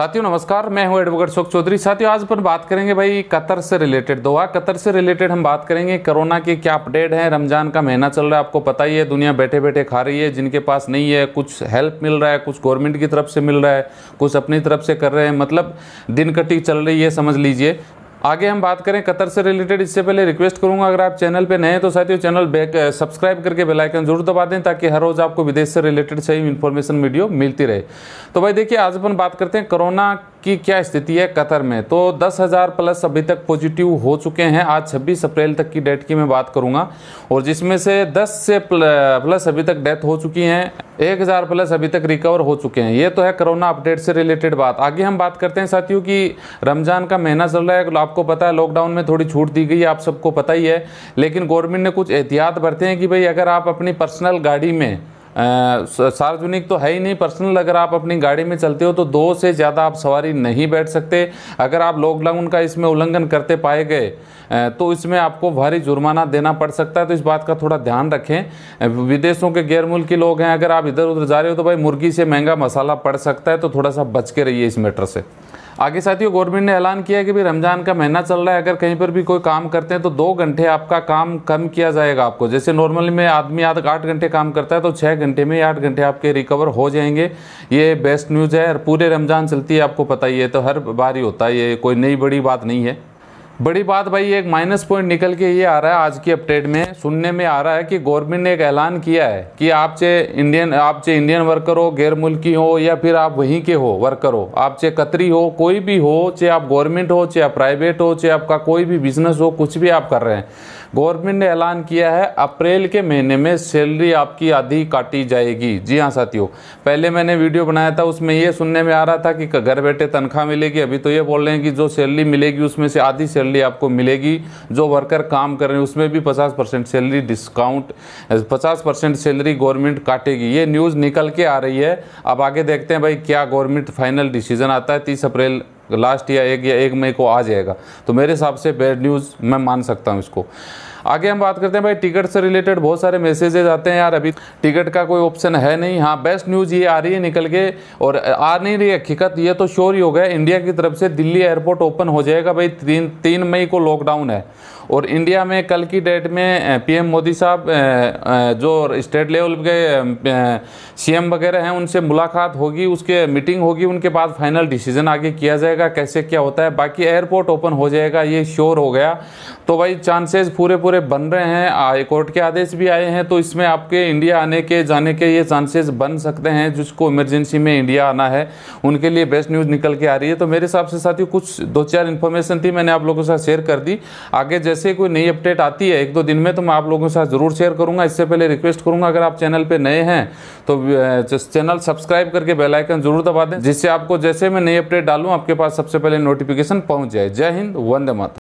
साथियों नमस्कार मैं हूं एडवोकेट शोक चौधरी साथियों आज अपन बात करेंगे भाई कतर से रिलेटेड दोहा कतर से रिलेटेड हम बात करेंगे कोरोना के क्या अपडेट हैं रमज़ान का महीना चल रहा है आपको पता ही है दुनिया बैठे बैठे खा रही है जिनके पास नहीं है कुछ हेल्प मिल रहा है कुछ गवर्नमेंट की तरफ से मिल रहा है कुछ अपनी तरफ से कर रहे हैं मतलब दिन कटी चल रही है समझ लीजिए आगे हम बात करें कतर से रिलेटेड इससे पहले रिक्वेस्ट करूंगा अगर आप चैनल पे नए हैं तो साथियों चैनल बैक सब्सक्राइब करके बेल आइकन जरूर दबा दें ताकि हर रोज़ आपको विदेश से रिलेटेड सही इन्फॉर्मेशन वीडियो मिलती रहे तो भाई देखिए आज अपन बात करते हैं कोरोना की क्या स्थिति है कतर में तो 10,000 प्लस अभी तक पॉजिटिव हो चुके हैं आज 26 अप्रैल तक की डेट की मैं बात करूंगा और जिसमें से 10 से प्लस अभी तक डेथ हो चुकी हैं 1,000 प्लस अभी तक रिकवर हो चुके हैं ये तो है कोरोना अपडेट से रिलेटेड बात आगे हम बात करते हैं साथियों कि रमज़ान का महीना चल रहा है आपको पता है लॉकडाउन में थोड़ी छूट दी गई है आप सबको पता ही है लेकिन गवर्नमेंट ने कुछ एहतियात बरते हैं कि भाई अगर आप अपनी पर्सनल गाड़ी में सार्वजनिक तो है ही नहीं पर्सनल अगर आप अपनी गाड़ी में चलते हो तो दो से ज़्यादा आप सवारी नहीं बैठ सकते अगर आप लॉकडाउन का इसमें उल्लंघन करते पाए गए तो इसमें आपको भारी जुर्माना देना पड़ सकता है तो इस बात का थोड़ा ध्यान रखें विदेशों के गैर मुल्की लोग हैं अगर आप इधर उधर जा रहे हो तो भाई मुर्गी से महंगा मसाला पड़ सकता है तो थोड़ा सा बच के रहिए इस मैटर से आगे साथियों गवर्नमेंट ने ऐलान किया कि भाई रमज़ान का महीना चल रहा है अगर कहीं पर भी कोई काम करते हैं तो दो घंटे आपका काम कम किया जाएगा आपको जैसे नॉर्मली में आदमी आधा आठ घंटे काम करता है तो छः घंटे में आठ घंटे आपके रिकवर हो जाएंगे ये बेस्ट न्यूज़ है और पूरे रमज़ान चलती है आपको पता ही है तो हर बार ही होता है ये कोई नई बड़ी बात नहीं है बड़ी बात भाई एक माइनस पॉइंट निकल के ये आ रहा है आज की अपडेट में सुनने में आ रहा है कि गवर्नमेंट ने एक ऐलान किया है कि आप चाहे इंडियन आप चाहे इंडियन वर्कर हो गैर मुल्की हो या फिर आप वहीं के हो वर्कर हो आप चाहे कतरी हो कोई भी हो चाहे आप गवर्नमेंट हो चाहे आप प्राइवेट हो चाहे आपका कोई भी बिजनेस हो कुछ भी आप कर रहे हैं गवर्नमेंट ने ऐलान किया है अप्रैल के महीने में सैलरी आपकी आधी काटी जाएगी जी हाँ साथियों पहले मैंने वीडियो बनाया था उसमें यह सुनने में आ रहा था कि घर बैठे तनख्वाह मिलेगी अभी तो ये बोल रहे हैं कि जो सैलरी मिलेगी उसमें से आधी सैलरी आपको मिलेगी जो वर्कर काम कर रहे हैं उसमें भी पचास परसेंट सैलरी डिस्काउंट पचास परसेंट सैलरी गवर्नमेंट काटेगी ये न्यूज़ निकल के आ रही है अब आगे देखते हैं भाई क्या गवर्नमेंट फाइनल डिसीजन आता है तीस अप्रैल लास्ट या एक या एक मई को आ जाएगा तो मेरे हिसाब से बैड न्यूज़ मैं मान सकता हूँ इसको आगे हम बात करते हैं भाई टिकट से रिलेटेड बहुत सारे मैसेजेज आते हैं यार अभी टिकट का कोई ऑप्शन है नहीं हाँ बेस्ट न्यूज़ ये आ रही है निकल के और आ नहीं रही हकीकत ये तो श्योर ही हो गया इंडिया की तरफ से दिल्ली एयरपोर्ट ओपन हो जाएगा भाई तीन तीन मई को लॉकडाउन है और इंडिया में कल की डेट में पीएम मोदी साहब जो स्टेट लेवल के सीएम वगैरह हैं उनसे मुलाकात होगी उसके मीटिंग होगी उनके बाद फाइनल डिसीजन आगे किया जाएगा कैसे क्या होता है बाकी एयरपोर्ट ओपन हो जाएगा ये श्योर हो गया तो भाई चांसेस पूरे पूरे पूरे बन रहे हैं हाई कोर्ट के आदेश भी आए हैं तो इसमें आपके इंडिया आने के जाने के ये चांसेस बन सकते हैं जिसको इमरजेंसी में इंडिया आना है उनके लिए बेस्ट न्यूज़ निकल के आ रही है तो मेरे हिसाब से ही कुछ दो चार इन्फॉर्मेशन थी मैंने आप लोगों के साथ शेयर कर दी आगे जैसे कोई नई अपडेट आती है एक दो दिन में तो मैं आप लोगों के साथ ज़रूर शेयर करूँगा इससे पहले रिक्वेस्ट करूँगा अगर आप चैनल पर नए हैं तो चैनल सब्सक्राइब करके बेलाइकन ज़रूर दबा दें जिससे आपको जैसे मैं नई अपडेट डालूँ आपके पास सबसे पहले नोटिफिकेशन पहुँच जाए जय हिंद वंदे माता